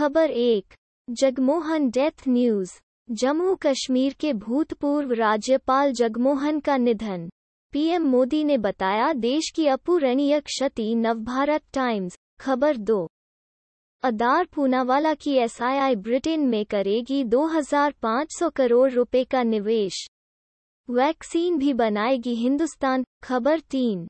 खबर एक Jagmohan death news Jammu Kashmir के भूतपूर्व राज्यपाल जगमोहन का निधन पीएम मोदी ने बताया देश की अपूरणीय क्षति नवभारत टाइम्स खबर दो अदार पूनावाला की एसआईआई ब्रिटेन में करेगी 2,500 करोड़ रुपए का निवेश वैक्सीन भी बनाएगी हिंदुस्तान खबर तीन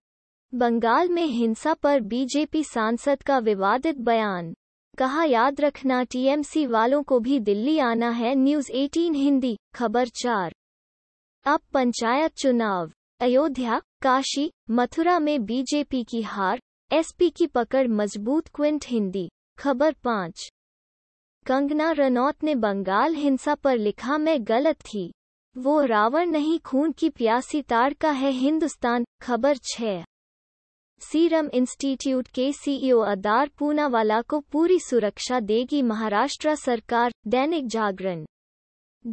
बंगाल में हिंसा पर बीजेपी सांसद का विवादित बयान कहा याद रखना टीएमसी वालों को भी दिल्ली आना है न्यूज 18 हिंदी खबर चार अब पंचायत चुनाव अयोध्या काशी मथुरा में बीजेपी की हार एसपी की पकड़ मजबूत क्विंट हिंदी खबर पाँच कंगना रनौत ने बंगाल हिंसा पर लिखा मैं गलत थी वो रावण नहीं खून की प्यासी ताड़ का है हिंदुस्तान खबर छः सीरम इंस्टीट्यूट के सीईओ अदार पूनावाला को पूरी सुरक्षा देगी महाराष्ट्र सरकार दैनिक जागरण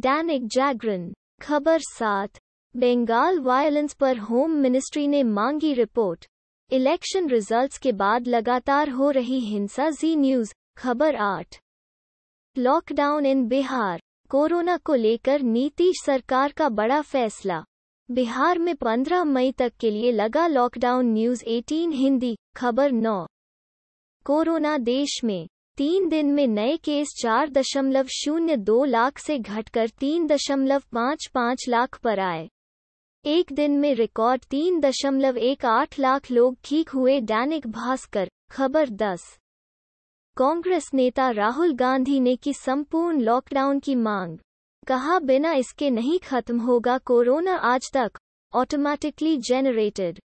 दैनिक जागरण खबर सात बंगाल वायलेंस पर होम मिनिस्ट्री ने मांगी रिपोर्ट इलेक्शन रिजल्ट्स के बाद लगातार हो रही हिंसा जी न्यूज खबर आठ लॉकडाउन इन बिहार कोरोना को लेकर नीतीश सरकार का बड़ा फैसला बिहार में 15 मई तक के लिए लगा लॉकडाउन न्यूज 18 हिंदी खबर 9 कोरोना देश में तीन दिन में नए केस चार दशमलव शून्य दो लाख से घटकर तीन दशमलव पाँच पाँच लाख पर आए एक दिन में रिकॉर्ड तीन दशमलव एक आठ लाख लोग ठीक हुए दैनिक भास्कर खबर दस कांग्रेस नेता राहुल गांधी ने की संपूर्ण लॉकडाउन की मांग कहा बिना इसके नहीं खत्म होगा कोरोना आज तक ऑटोमेटिकली जेनरेटेड